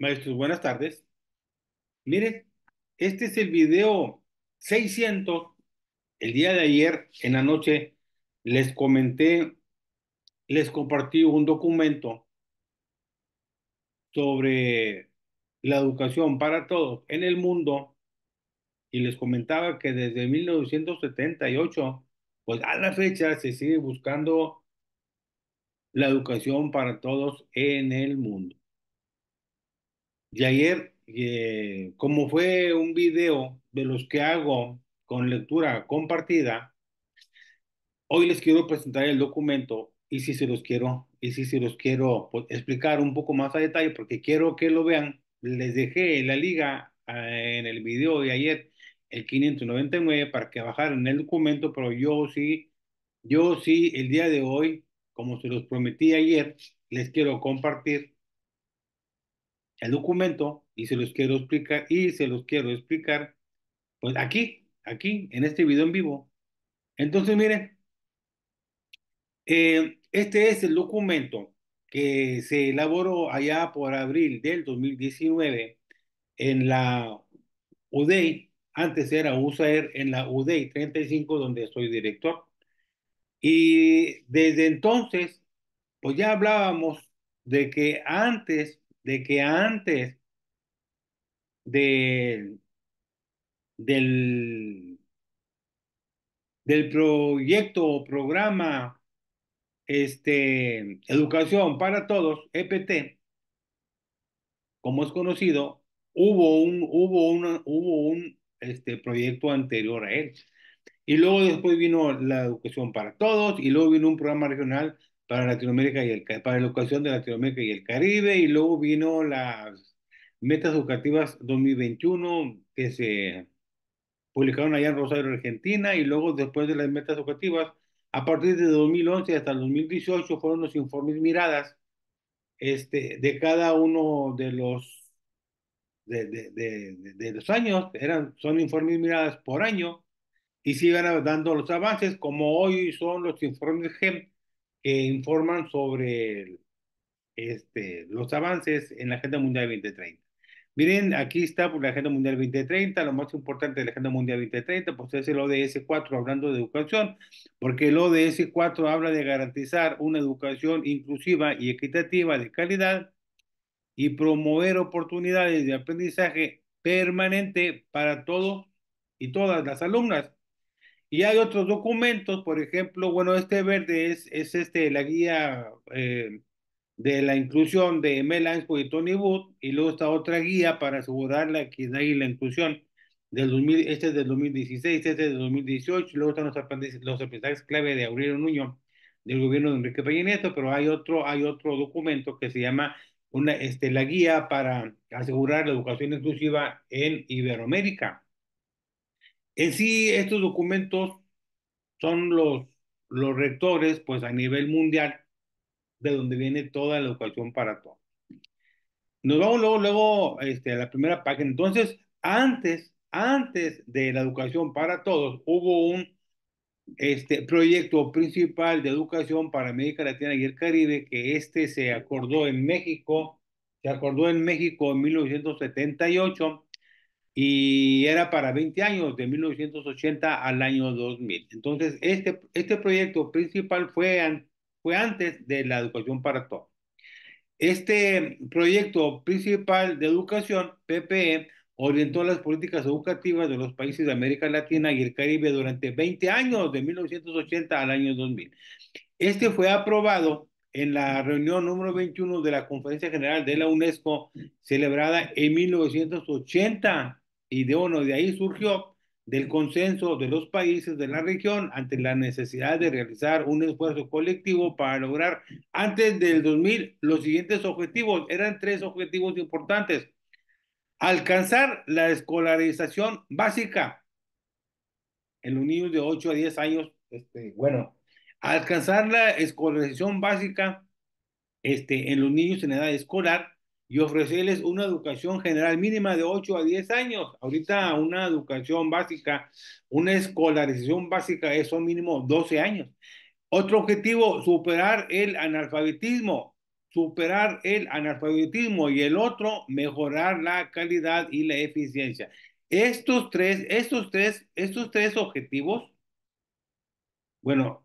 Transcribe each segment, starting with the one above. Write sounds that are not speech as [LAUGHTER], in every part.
Maestros, buenas tardes. Miren, este es el video 600. El día de ayer, en la noche, les comenté, les compartí un documento sobre la educación para todos en el mundo y les comentaba que desde 1978, pues a la fecha se sigue buscando la educación para todos en el mundo. Y ayer, eh, como fue un video de los que hago con lectura compartida, hoy les quiero presentar el documento y si se los quiero, y si se los quiero pues, explicar un poco más a detalle, porque quiero que lo vean. Les dejé la liga ah, en el video de ayer, el 599, para que bajaran el documento, pero yo sí, yo sí, el día de hoy, como se los prometí ayer, les quiero compartir el documento y se los quiero explicar y se los quiero explicar pues aquí, aquí, en este video en vivo. Entonces, miren, eh, este es el documento que se elaboró allá por abril del 2019 en la UDEI, antes era USAER, en la UDEI 35, donde soy director. Y desde entonces, pues ya hablábamos de que antes de que antes del, del proyecto o programa este, Educación para Todos, EPT, como es conocido, hubo un, hubo una, hubo un este, proyecto anterior a él. Y luego después vino la educación para todos y luego vino un programa regional para Latinoamérica y el, para la educación de Latinoamérica y el Caribe, y luego vino las metas educativas 2021 que se publicaron allá en Rosario, Argentina, y luego después de las metas educativas, a partir de 2011 hasta el 2018 fueron los informes miradas este, de cada uno de los de, de, de, de, los años, eran, son informes miradas por año, y siguen dando los avances, como hoy son los informes GEM, que informan sobre este, los avances en la Agenda Mundial 2030. Miren, aquí está por pues, la Agenda Mundial 2030, lo más importante de la Agenda Mundial 2030, pues es el ODS 4 hablando de educación, porque el ODS 4 habla de garantizar una educación inclusiva y equitativa de calidad y promover oportunidades de aprendizaje permanente para todos y todas las alumnas y hay otros documentos, por ejemplo, bueno, este verde es, es este, la guía eh, de la inclusión de Mel y Tony Wood, y luego está otra guía para asegurar la equidad y la inclusión. Del 2000, este es del 2016, este es del 2018, y luego están los, aprendizajes clave de Aurelio Nuño del gobierno de Enrique Peña Nieto, pero hay otro, hay otro documento que se llama una, este, la guía para asegurar la educación inclusiva en Iberoamérica. En sí, estos documentos son los, los rectores, pues a nivel mundial, de donde viene toda la educación para todos. Nos vamos luego, luego este, a la primera página. Entonces, antes, antes de la educación para todos, hubo un este, proyecto principal de educación para América Latina y el Caribe, que este se acordó en México, se acordó en México en 1978 y era para 20 años, de 1980 al año 2000. Entonces, este, este proyecto principal fue, fue antes de la educación para todos. Este proyecto principal de educación, PPE, orientó las políticas educativas de los países de América Latina y el Caribe durante 20 años, de 1980 al año 2000. Este fue aprobado en la reunión número 21 de la Conferencia General de la UNESCO, celebrada en 1980 y de uno, de ahí surgió del consenso de los países de la región ante la necesidad de realizar un esfuerzo colectivo para lograr antes del 2000 los siguientes objetivos. Eran tres objetivos importantes. Alcanzar la escolarización básica en los niños de 8 a 10 años, este, bueno, alcanzar la escolarización básica este, en los niños en edad escolar, y ofrecerles una educación general mínima de 8 a 10 años. Ahorita una educación básica, una escolarización básica eso mínimo 12 años. Otro objetivo, superar el analfabetismo, superar el analfabetismo y el otro, mejorar la calidad y la eficiencia. Estos tres, estos tres, estos tres objetivos, bueno,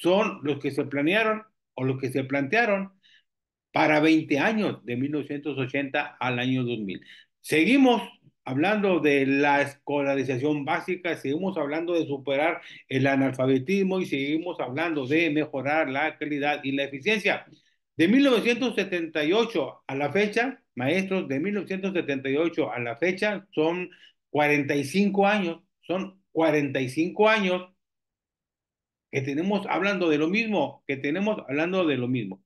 son los que se planearon o los que se plantearon para 20 años, de 1980 al año 2000. Seguimos hablando de la escolarización básica, seguimos hablando de superar el analfabetismo y seguimos hablando de mejorar la calidad y la eficiencia. De 1978 a la fecha, maestros, de 1978 a la fecha son 45 años, son 45 años que tenemos hablando de lo mismo, que tenemos hablando de lo mismo.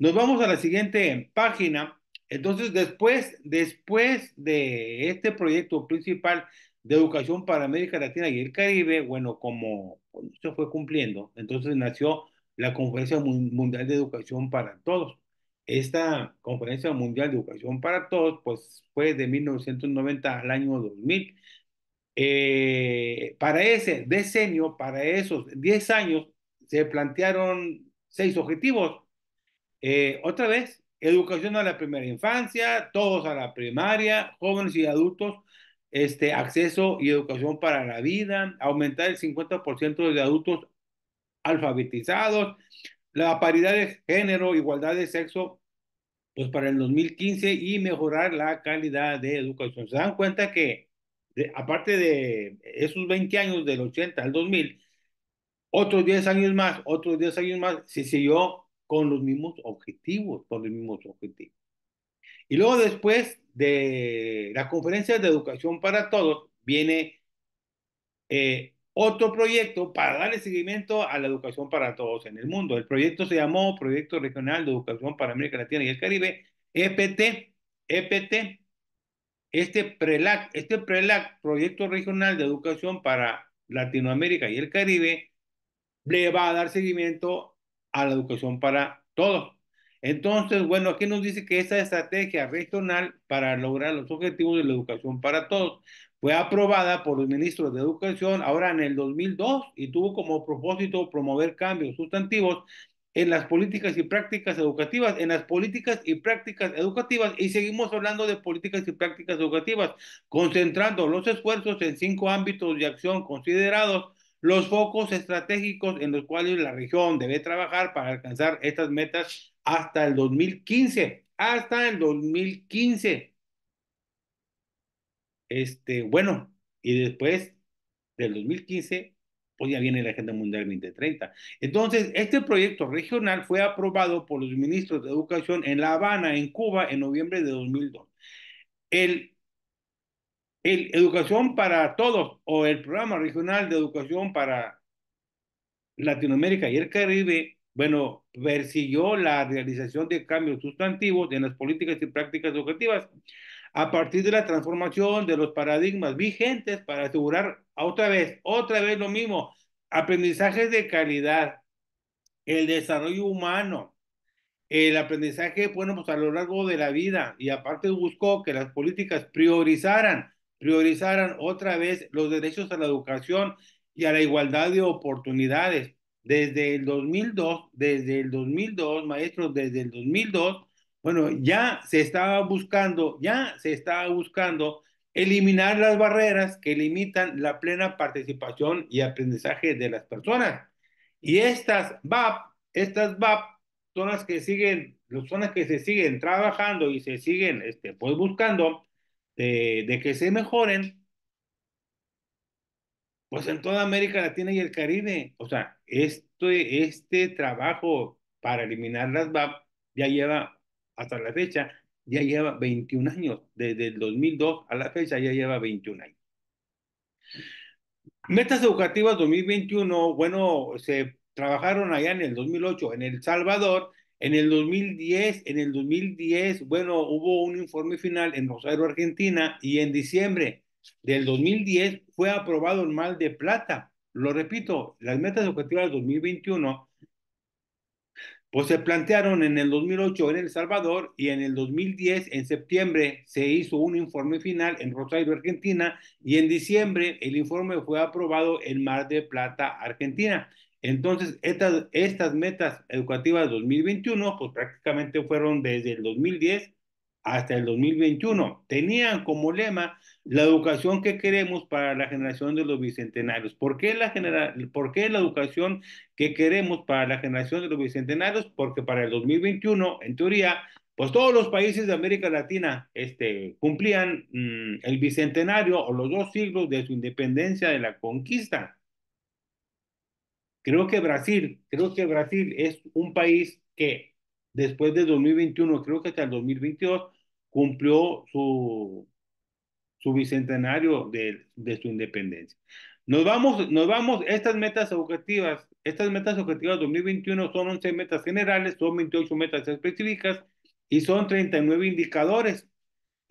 Nos vamos a la siguiente página. Entonces, después, después de este proyecto principal de educación para América Latina y el Caribe, bueno, como se fue cumpliendo, entonces nació la Conferencia Mundial de Educación para Todos. Esta Conferencia Mundial de Educación para Todos, pues fue de 1990 al año 2000. Eh, para ese decenio, para esos 10 años, se plantearon seis objetivos eh, otra vez, educación a la primera infancia, todos a la primaria, jóvenes y adultos, este, acceso y educación para la vida, aumentar el 50% de adultos alfabetizados, la paridad de género, igualdad de sexo, pues para el 2015 y mejorar la calidad de educación. Se dan cuenta que, aparte de esos 20 años del 80 al 2000, otros 10 años más, otros 10 años más, se siguió con los mismos objetivos, con los mismos objetivos. Y luego después de la conferencia de educación para todos, viene eh, otro proyecto para darle seguimiento a la educación para todos en el mundo. El proyecto se llamó Proyecto Regional de Educación para América Latina y el Caribe, EPT, EPT. Este PRELAC, este PRELAC, Proyecto Regional de Educación para Latinoamérica y el Caribe, le va a dar seguimiento a la educación para todos. Entonces, bueno, aquí nos dice que esa estrategia regional para lograr los objetivos de la educación para todos fue aprobada por los ministros de Educación ahora en el 2002 y tuvo como propósito promover cambios sustantivos en las políticas y prácticas educativas, en las políticas y prácticas educativas, y seguimos hablando de políticas y prácticas educativas, concentrando los esfuerzos en cinco ámbitos de acción considerados los focos estratégicos en los cuales la región debe trabajar para alcanzar estas metas hasta el 2015. Hasta el 2015. Este, bueno, y después del 2015, pues ya viene la Agenda Mundial 2030. Entonces, este proyecto regional fue aprobado por los ministros de Educación en La Habana, en Cuba, en noviembre de 2002. El el Educación para Todos o el Programa Regional de Educación para Latinoamérica y el Caribe, bueno, persiguió la realización de cambios sustantivos en las políticas y prácticas educativas a partir de la transformación de los paradigmas vigentes para asegurar otra vez, otra vez lo mismo, aprendizajes de calidad, el desarrollo humano, el aprendizaje, bueno, pues a lo largo de la vida y aparte buscó que las políticas priorizaran priorizaran otra vez los derechos a la educación y a la igualdad de oportunidades. Desde el 2002, desde el 2002, maestros, desde el 2002, bueno, ya se estaba buscando, ya se estaba buscando eliminar las barreras que limitan la plena participación y aprendizaje de las personas. Y estas va estas BAP, son las que siguen, son las que se siguen trabajando y se siguen, este, pues buscando este, de, que se mejoren, pues en toda América Latina y el Caribe. O sea, este, este trabajo para eliminar las VAP ya lleva, hasta la fecha, ya lleva 21 años. Desde el 2002 a la fecha ya lleva 21 años. Metas educativas 2021, bueno, se trabajaron allá en el 2008 en El Salvador en el 2010, en el 2010, bueno, hubo un informe final en Rosario, Argentina, y en diciembre del 2010 fue aprobado el Mar de plata. Lo repito, las metas objetivas del 2021 pues se plantearon en el 2008 en El Salvador y en el 2010, en septiembre, se hizo un informe final en Rosario, Argentina, y en diciembre el informe fue aprobado en Mar de Plata, Argentina. Entonces, estas, estas metas educativas 2021, pues prácticamente fueron desde el 2010 hasta el 2021. Tenían como lema la educación que queremos para la generación de los bicentenarios. ¿Por qué la, ¿Por qué la educación que queremos para la generación de los bicentenarios? Porque para el 2021, en teoría, pues todos los países de América Latina este, cumplían mm, el bicentenario o los dos siglos de su independencia de la conquista. Creo que Brasil, creo que Brasil es un país que después de 2021, creo que hasta el 2022, cumplió su, su bicentenario de, su independencia. Nos vamos, nos vamos, estas metas objetivas, estas metas objetivas 2021 son 11 metas generales, son 28 metas específicas y son 39 indicadores.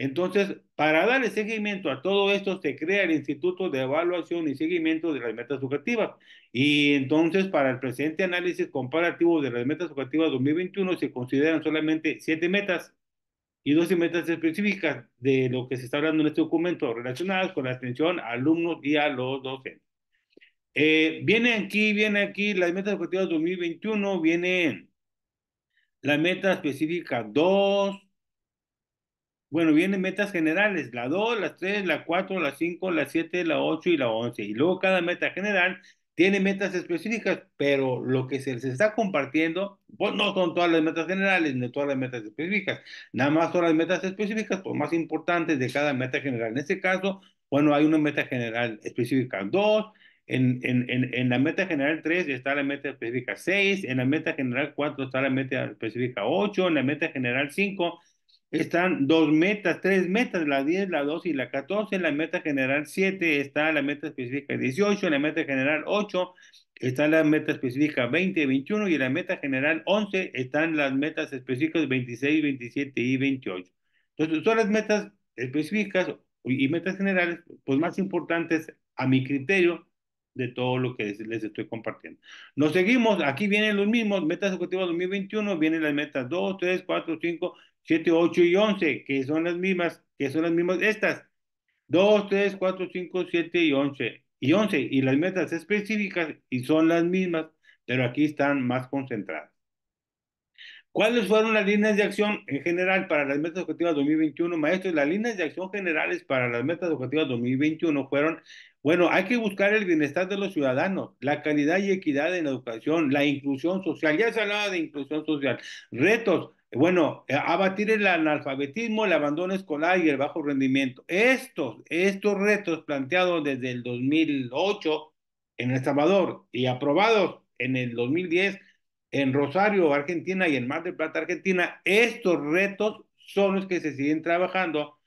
Entonces, para darle seguimiento a todo esto, se crea el Instituto de Evaluación y Seguimiento de las Metas Educativas. Y entonces, para el presente análisis comparativo de las metas educativas 2021, se consideran solamente siete metas y 12 metas específicas de lo que se está hablando en este documento relacionadas con la atención a alumnos y a los docentes. Eh, viene aquí, viene aquí las metas educativas 2021, vienen la meta específica 2, bueno, vienen metas generales, la 2, la 3, la 4, la 5, la 7, la 8 y la 11. Y luego cada meta general tiene metas específicas, pero lo que se les está compartiendo, pues no son todas las metas generales, ni todas las metas específicas. Nada más son las metas específicas, pues más importantes de cada meta general. En este caso, bueno, hay una meta general específica 2, en, en, en, en, la meta general 3 está la meta específica 6, en la meta general 4 está la meta específica 8, en la meta general 5 están dos metas, tres metas, la 10, la 12 y la 14, la meta general 7, está la meta específica 18, en la meta general 8, está la meta específica 20, 21 y la meta general 11, están las metas específicas 26, 27 y 28. Entonces, son las metas específicas y metas generales pues más importantes a mi criterio de todo lo que les estoy compartiendo. Nos seguimos, aquí vienen los mismos, metas objetivas 2021, vienen las metas 2, 3, 4, 5, 7, 8 y 11, que son las mismas, que son las mismas estas. 2, 3, 4, 5, 7 y 11. Y 11, y las metas específicas y son las mismas, pero aquí están más concentradas. ¿Cuáles fueron las líneas de acción en general para las metas objetivas 2021, maestros? Las líneas de acción generales para las metas objetivas 2021 fueron, bueno, hay que buscar el bienestar de los ciudadanos, la calidad y equidad en la educación, la inclusión social, ya se hablaba de inclusión social, retos, bueno, abatir el analfabetismo, el abandono escolar y el bajo rendimiento. Estos, estos retos planteados desde el 2008 en El Salvador y aprobados en el 2010 en Rosario, Argentina y en Mar del Plata, Argentina, estos retos son los que se siguen trabajando,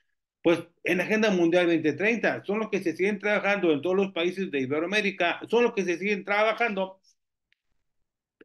pues en la Agenda Mundial 2030, son los que se siguen trabajando en todos los países de Iberoamérica, son los que se siguen trabajando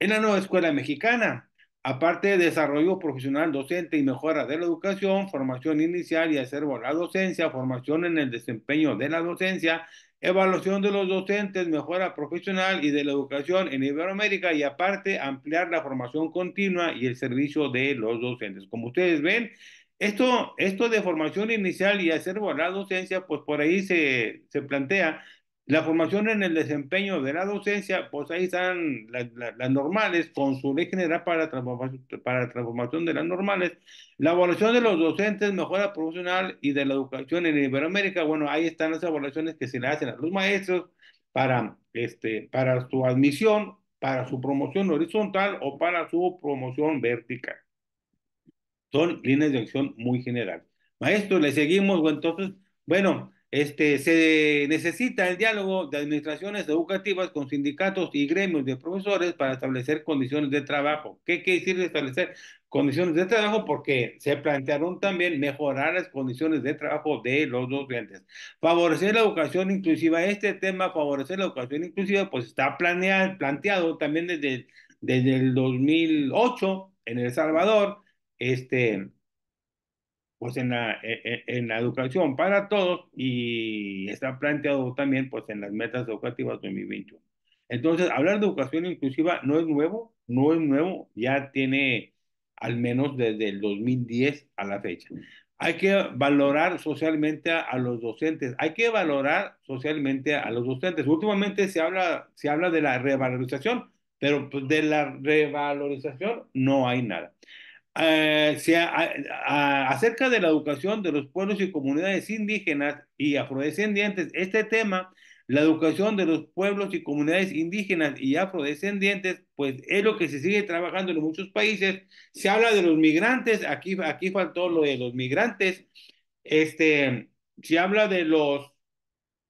en la nueva escuela mexicana. Aparte de desarrollo profesional docente y mejora de la educación, formación inicial y acervo a la docencia, formación en el desempeño de la docencia, evaluación de los docentes, mejora profesional y de la educación en Iberoamérica y aparte ampliar la formación continua y el servicio de los docentes. Como ustedes ven, esto, esto de formación inicial y a la docencia, pues por ahí se, se plantea la formación en el desempeño de la docencia, pues ahí están las, normales, con su ley general para la transformación de las normales. La evaluación de los docentes, mejora profesional y de la educación en Iberoamérica, bueno, ahí están las evaluaciones que se le hacen a los maestros para, este, para su admisión, para su promoción horizontal o para su promoción vertical. Son líneas de acción muy generales. Maestro, le seguimos, entonces, bueno. Este, se necesita el diálogo de administraciones educativas con sindicatos y gremios de profesores para establecer condiciones de trabajo. ¿Qué quiere decir establecer condiciones de trabajo? Porque se plantearon también mejorar las condiciones de trabajo de los docentes. Favorecer la educación inclusiva. Este tema, favorecer la educación inclusiva, pues está planeado, planteado también desde, desde el 2008 en El Salvador. Este, pues en la, e, e, en la educación para todos y está planteado también pues en las metas educativas 2021. Entonces, hablar de educación inclusiva no es nuevo, no es nuevo, ya tiene al menos desde el 2010 a la fecha. Hay que valorar socialmente a, los docentes, hay que valorar socialmente a los docentes. Últimamente se habla, se habla de la revalorización, pero pues, de la revalorización no hay nada. Eh, acerca de la educación de los pueblos y comunidades indígenas y afrodescendientes, este tema, la educación de los pueblos y comunidades indígenas y afrodescendientes, pues es lo que se sigue trabajando en muchos países. Se habla de los migrantes, aquí, aquí faltó lo de los migrantes, este, se habla de los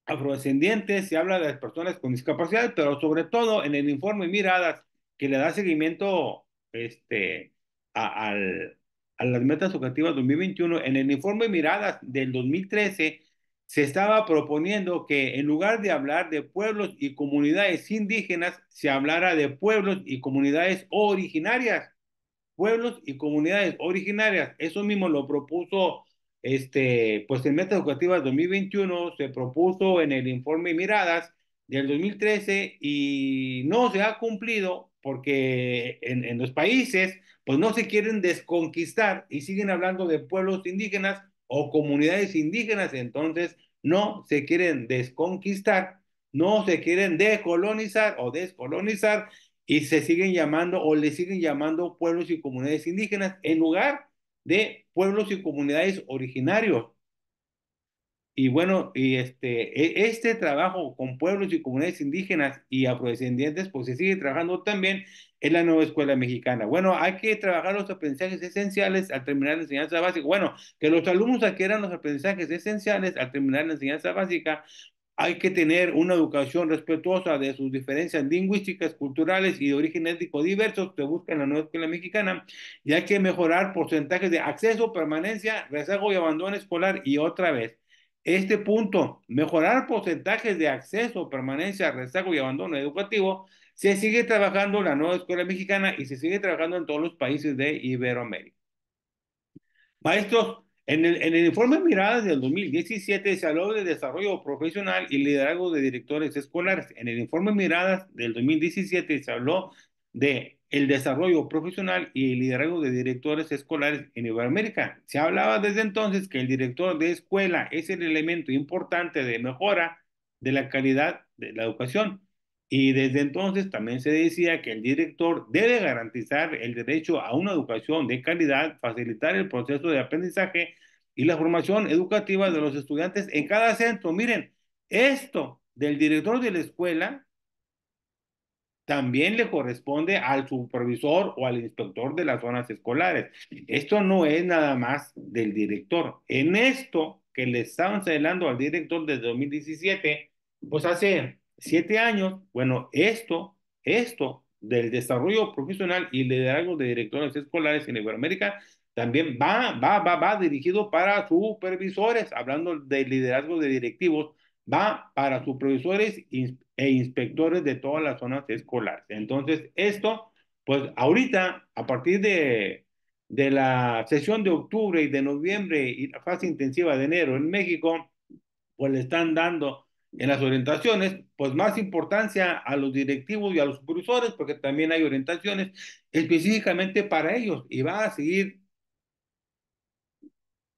afrodescendientes, se habla de las personas con discapacidad, pero sobre todo en el informe Miradas, que le da seguimiento, este, a, al, a las metas educativas 2021, en el informe Miradas del 2013 se estaba proponiendo que en lugar de hablar de pueblos y comunidades indígenas, se hablara de pueblos y comunidades originarias. Pueblos y comunidades originarias. Eso mismo lo propuso, este, pues en Metas Educativas 2021 se propuso en el informe Miradas del 2013 y no se ha cumplido porque en, los países pues no se quieren desconquistar y siguen hablando de pueblos indígenas o comunidades indígenas, entonces no se quieren desconquistar, no se quieren decolonizar o descolonizar y se siguen llamando o le siguen llamando pueblos y comunidades indígenas en lugar de pueblos y comunidades originarios. Y bueno, y este, e, este trabajo con pueblos y comunidades indígenas y afrodescendientes, pues se sigue trabajando también en la nueva escuela mexicana. Bueno, hay que trabajar los aprendizajes esenciales al terminar la enseñanza básica. Bueno, que los alumnos adquieran los aprendizajes esenciales al terminar la enseñanza básica. Hay que tener una educación respetuosa de sus diferencias lingüísticas, culturales y de origen étnico diversos que busca la nueva escuela mexicana. Y hay que mejorar porcentajes de acceso, permanencia, rezago y abandono escolar. Y otra vez, este punto, mejorar porcentajes de acceso, permanencia, rezago y abandono educativo, se sigue trabajando en la nueva escuela mexicana y se sigue trabajando en todos los países de Iberoamérica. Maestros, en el, en el informe Miradas del 2017 se habló de desarrollo profesional y liderazgo de directores escolares. En el informe Miradas del 2017 se habló de el desarrollo profesional y el liderazgo de directores escolares en Iberoamérica. Se hablaba desde entonces que el director de escuela es el elemento importante de mejora de la calidad de la educación. Y desde entonces también se decía que el director debe garantizar el derecho a una educación de calidad, facilitar el proceso de aprendizaje y la formación educativa de los estudiantes en cada centro. Miren, esto del director de la escuela también le corresponde al supervisor o al inspector de las zonas escolares. Esto no es nada más del director. En esto que le estaban señalando al director desde 2017, pues hace siete años, bueno, esto, esto del desarrollo profesional y liderazgo de directores escolares en Iberoamérica también va, va, va, va dirigido para supervisores, hablando del liderazgo de directivos, va para supervisores, e inspectores de todas las zonas escolares. Entonces, esto, pues ahorita, a partir de, de la sesión de octubre y de noviembre y la fase intensiva de enero en México, pues le están dando en las orientaciones, pues más importancia a los directivos y a los supervisores, porque también hay orientaciones específicamente para ellos y va a seguir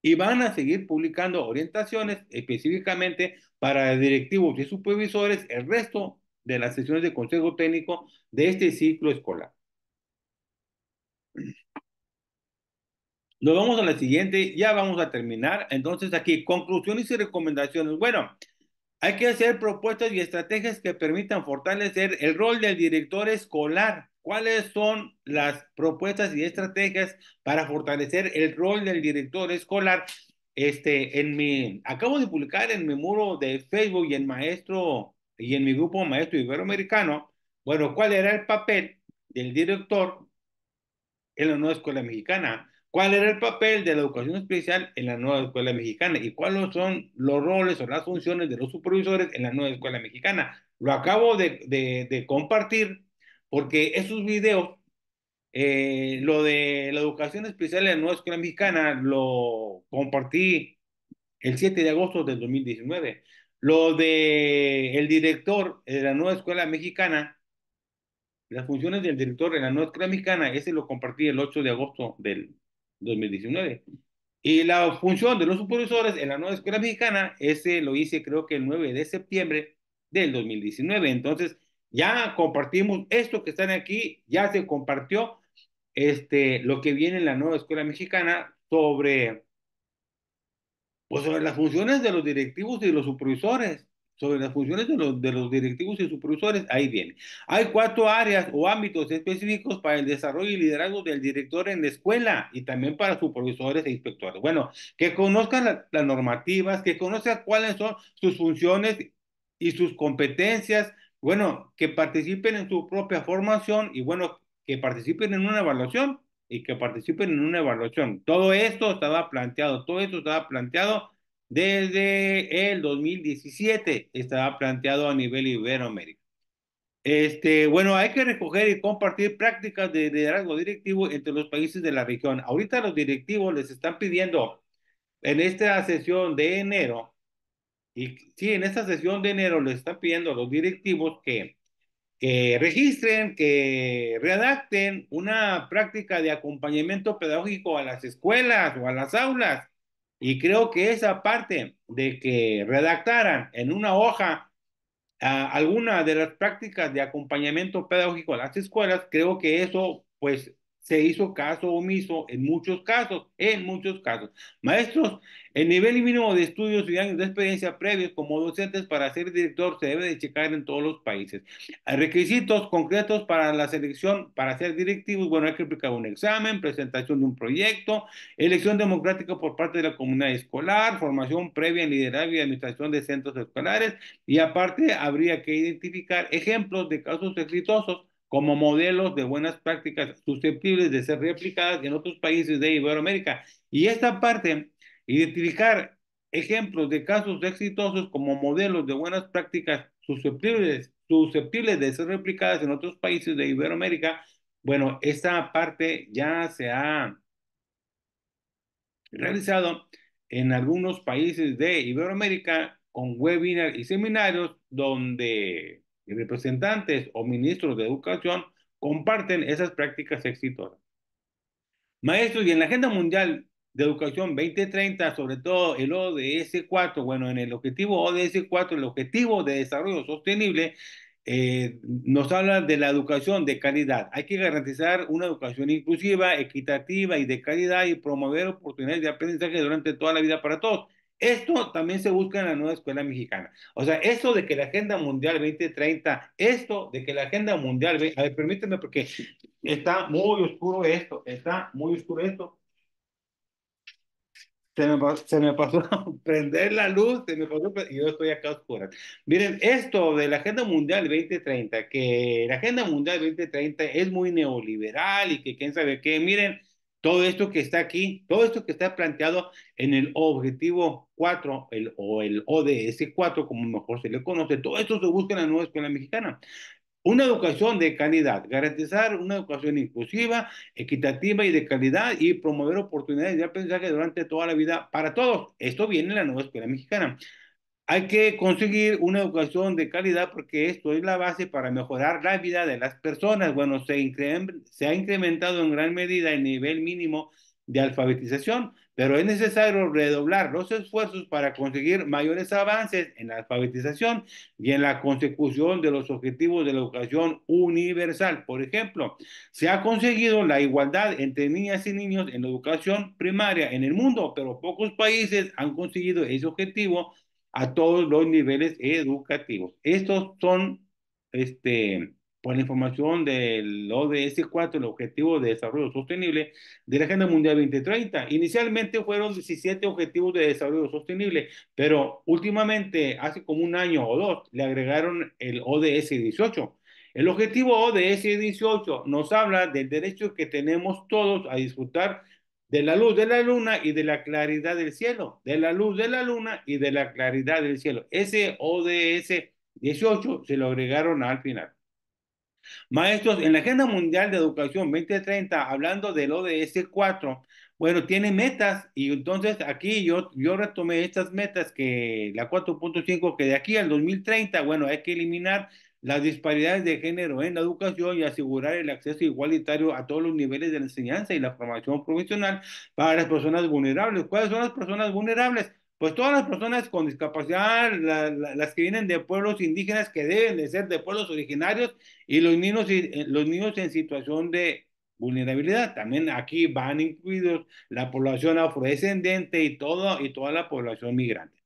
y van a seguir publicando orientaciones específicamente para directivos y supervisores el resto de las sesiones de consejo técnico de este ciclo escolar. Nos vamos a la siguiente, ya vamos a terminar. Entonces aquí, conclusiones y recomendaciones. Bueno, hay que hacer propuestas y estrategias que permitan fortalecer el rol del director escolar ¿Cuáles son las propuestas y estrategias para fortalecer el rol del director escolar? Este, en mi, acabo de publicar en mi muro de Facebook y en maestro y en mi grupo maestro iberoamericano, bueno, ¿cuál era el papel del director en la nueva escuela mexicana? ¿Cuál era el papel de la educación especial en la nueva escuela mexicana? ¿Y cuáles son los roles o las funciones de los supervisores en la nueva escuela mexicana? Lo acabo de, de, de compartir porque esos videos, eh, lo de la educación especial en la nueva escuela mexicana, lo compartí el 7 de agosto del 2019. Lo de el director de la nueva escuela mexicana, las funciones del director de la nueva escuela mexicana, ese lo compartí el 8 de agosto del 2019. Y la función de los supervisores en la nueva escuela mexicana, ese lo hice creo que el 9 de septiembre del 2019. Entonces, ya compartimos esto que están aquí, ya se compartió este, lo que viene en la nueva escuela mexicana sobre, pues sobre las funciones de los directivos y los supervisores, sobre las funciones de los, de los directivos y supervisores, ahí viene. Hay cuatro áreas o ámbitos específicos para el desarrollo y liderazgo del director en la escuela y también para supervisores e inspectores. Bueno, que conozcan las normativas, que conozcan cuáles son sus funciones y sus competencias, bueno, que participen en su propia formación y bueno, que participen en una evaluación y que participen en una evaluación. Todo esto estaba planteado, todo esto estaba planteado desde el 2017, estaba planteado a nivel Iberoamérica. Este, bueno, hay que recoger y compartir prácticas de liderazgo directivo entre los países de la región. Ahorita los directivos les están pidiendo en esta sesión de enero y sí, en esta sesión de enero le están pidiendo a los directivos que, que registren, que redacten una práctica de acompañamiento pedagógico a las escuelas o a las aulas. Y creo que esa parte de que redactaran en una hoja ah, alguna de las prácticas de acompañamiento pedagógico a las escuelas, creo que eso pues se hizo caso omiso en muchos casos, en muchos casos. Maestros, el nivel mínimo de estudios y años de experiencia previos como docentes para ser director se debe de checar en todos los países. requisitos concretos para la selección, para ser directivos, bueno, hay que aplicar un examen, presentación de un proyecto, elección democrática por parte de la comunidad escolar, formación previa en liderazgo y administración de centros escolares, y aparte habría que identificar ejemplos de casos exitosos como modelos de buenas prácticas susceptibles de ser replicadas en otros países de Iberoamérica. Y esta parte, identificar ejemplos de casos exitosos como modelos de buenas prácticas susceptibles, susceptibles de ser replicadas en otros países de Iberoamérica, bueno, esta parte ya se ha realizado en algunos países de Iberoamérica con webinars y seminarios donde representantes o ministros de educación comparten esas prácticas exitosas. Maestros, y en la Agenda Mundial de Educación 2030, sobre todo el ODS 4, bueno, en el objetivo ODS 4, el objetivo de desarrollo sostenible, eh, nos habla de la educación de calidad. Hay que garantizar una educación inclusiva, equitativa y de calidad y promover oportunidades de aprendizaje durante toda la vida para todos. Esto también se busca en la nueva escuela mexicana. O sea, esto de que la Agenda Mundial 2030, esto de que la Agenda Mundial, a ver, permíteme porque está muy oscuro esto, está muy oscuro esto. Se me, se me pasó a [LAUGHS] prender la luz, se me pasó, y yo estoy acá a Miren, esto de la Agenda Mundial 2030, que la Agenda Mundial 2030 es muy neoliberal y que quién sabe qué, miren, todo esto que está aquí, todo esto que está planteado en el objetivo 4 el, o el ODS 4, como mejor se le conoce, todo esto se busca en la nueva escuela mexicana. Una educación de calidad, garantizar una educación inclusiva, equitativa y de calidad y promover oportunidades de aprendizaje durante toda la vida para todos. Esto viene en la nueva escuela mexicana. Hay que conseguir una educación de calidad porque esto es la base para mejorar la vida de las personas. Bueno, se, ha incrementado en gran medida el nivel mínimo de alfabetización, pero es necesario redoblar los esfuerzos para conseguir mayores avances en la alfabetización y en la consecución de los objetivos de la educación universal. Por ejemplo, se ha conseguido la igualdad entre niñas y niños en la educación primaria en el mundo, pero pocos países han conseguido ese objetivo a todos los niveles educativos. Estos son, este, por la información del ODS 4, el Objetivo de Desarrollo Sostenible de la Agenda Mundial 2030. Inicialmente fueron 17 Objetivos de Desarrollo Sostenible, pero últimamente, hace como un año o dos, le agregaron el ODS 18. El objetivo ODS 18 nos habla del derecho que tenemos todos a disfrutar de la luz de la luna y de la claridad del cielo, de la luz de la luna y de la claridad del cielo. Ese ODS 18 se lo agregaron al final. Maestros, en la Agenda Mundial de Educación 2030, hablando del ODS 4, bueno, tiene metas y entonces aquí yo, yo retomé estas metas que la 4.5, que de aquí al 2030, bueno, hay que eliminar las disparidades de género en la educación y asegurar el acceso igualitario a todos los niveles de la enseñanza y la formación profesional para las personas vulnerables. ¿Cuáles son las personas vulnerables? Pues todas las personas con discapacidad, las que vienen de pueblos indígenas que deben de ser de pueblos originarios y los niños, eh, los niños en situación de vulnerabilidad. También aquí van incluidos la población afrodescendente y, todo, y toda la población migrante.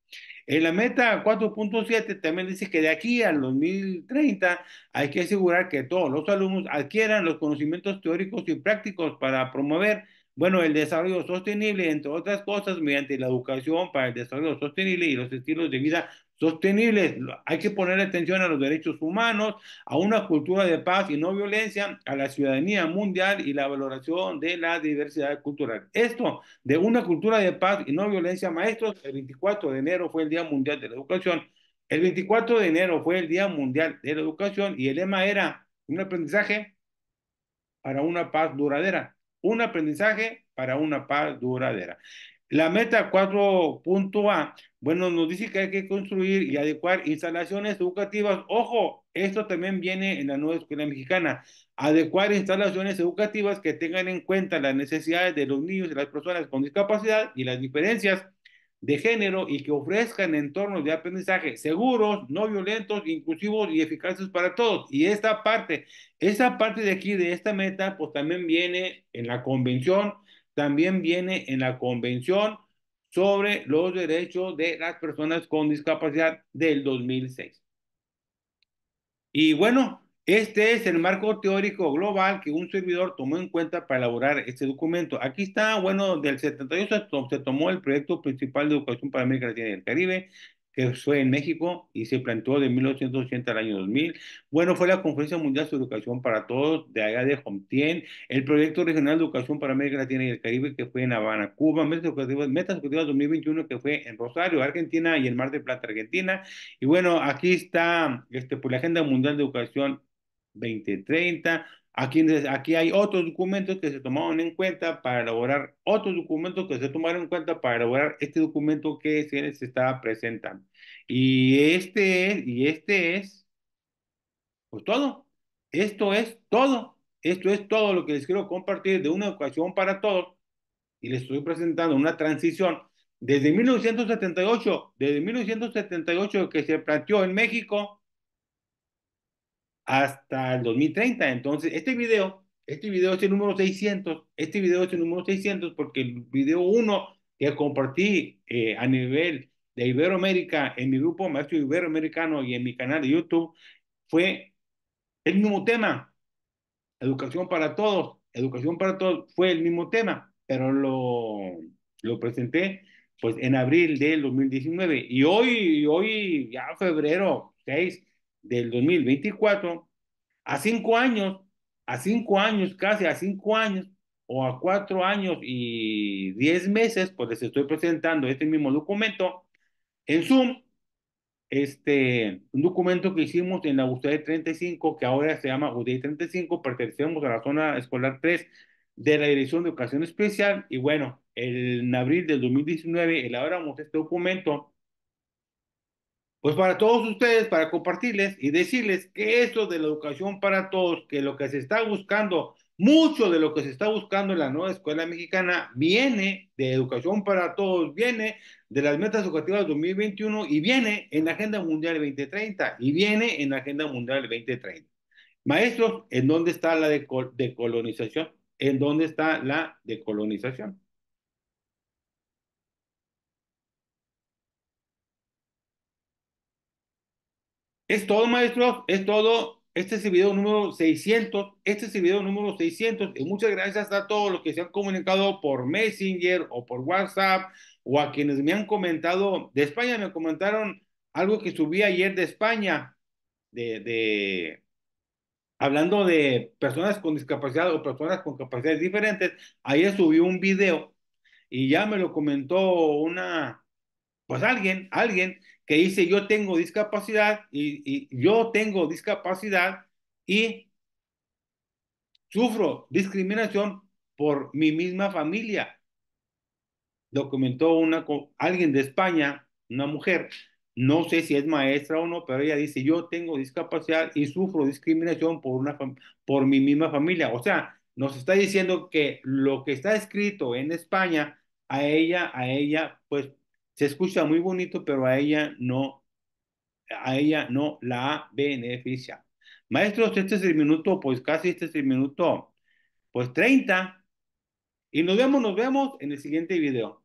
En la meta 4.7 también dice que de aquí al 2030 hay que asegurar que todos los alumnos adquieran los conocimientos teóricos y prácticos para promover, bueno, el desarrollo sostenible, entre otras cosas, mediante la educación para el desarrollo sostenible y los estilos de vida sostenibles. Hay que poner atención a los derechos humanos, a una cultura de paz y no violencia, a la ciudadanía mundial y la valoración de la diversidad cultural. Esto de una cultura de paz y no violencia, maestros, el 24 de enero fue el Día Mundial de la Educación. El 24 de enero fue el Día Mundial de la Educación y el lema era un aprendizaje para una paz duradera. Un aprendizaje para una paz duradera. La meta 4.A, bueno, nos dice que hay que construir y adecuar instalaciones educativas. Ojo, esto también viene en la nueva escuela mexicana. Adecuar instalaciones educativas que tengan en cuenta las necesidades de los niños y las personas con discapacidad y las diferencias de género y que ofrezcan entornos de aprendizaje seguros, no violentos, inclusivos y eficaces para todos. Y esta parte, esa parte de aquí, de esta meta, pues también viene en la convención también viene en la Convención sobre los Derechos de las Personas con Discapacidad del 2006. Y bueno, este es el marco teórico global que un servidor tomó en cuenta para elaborar este documento. Aquí está, bueno, del 78 se tomó el proyecto principal de educación para América Latina y el Caribe, que fue en México y se planteó de 1880 al año 2000. Bueno, fue la Conferencia Mundial de Educación para Todos de allá de Jomtien, el Proyecto Regional de Educación para América Latina y el Caribe que fue en Habana, Cuba, Metas Educativas, 2021 que fue en Rosario, Argentina y el Mar de Plata, Argentina. Y bueno, aquí está este, por la Agenda Mundial de Educación 2030, Aquí, aquí hay otros documentos que se tomaron en cuenta para elaborar otros documentos que se tomaron en cuenta para elaborar este documento que se, está presentando. Y este es, y este es, pues todo. Esto es todo. Esto es todo lo que les quiero compartir de una educación para todos. Y les estoy presentando una transición desde 1978, desde 1978 que se planteó en México hasta el 2030. Entonces, este video, este video es este el número 600, este video es este el número 600 porque el video 1 que compartí eh, a nivel de Iberoamérica en mi grupo Maestro Iberoamericano y en mi canal de YouTube fue el mismo tema. Educación para todos, educación para todos fue el mismo tema, pero lo, lo presenté pues en abril del 2019 y hoy, hoy ya febrero 6 del 2024, a cinco años, a cinco años, casi a cinco años, o a cuatro años y diez meses, pues les estoy presentando este mismo documento en Zoom, este, un documento que hicimos en la UCD 35, que ahora se llama UCD 35, pertenecemos a la zona escolar 3 de la Dirección de Educación Especial, y bueno, en abril del 2019 elaboramos este documento pues para todos ustedes, para compartirles y decirles que esto de la educación para todos, que lo que se está buscando, mucho de lo que se está buscando en la nueva escuela mexicana viene de educación para todos, viene de las metas educativas 2021 y viene en la Agenda Mundial 2030 y viene en la Agenda Mundial 2030. Maestros, ¿en dónde está la decolonización? ¿En dónde está la decolonización? Es todo, maestros, es todo. Este es el video número 600. Este es el video número 600. Y muchas gracias a todos los que se han comunicado por Messenger o por WhatsApp o a quienes me han comentado de España. Me comentaron algo que subí ayer de España, de, de hablando de personas con discapacidad o personas con capacidades diferentes. Ayer subí un video y ya me lo comentó una, pues alguien, alguien que dice yo tengo discapacidad y, yo tengo discapacidad y sufro discriminación por mi misma familia. Documentó una, alguien de España, una mujer, no sé si es maestra o no, pero ella dice, yo tengo discapacidad y sufro discriminación por, una por mi misma familia. O sea, nos está diciendo que lo que está escrito en España, a ella, a ella, pues se escucha muy bonito, pero a ella no, a ella no la beneficia. Maestros, este es el minuto, pues casi este es el minuto, pues 30. Y nos vemos, nos vemos en el siguiente video.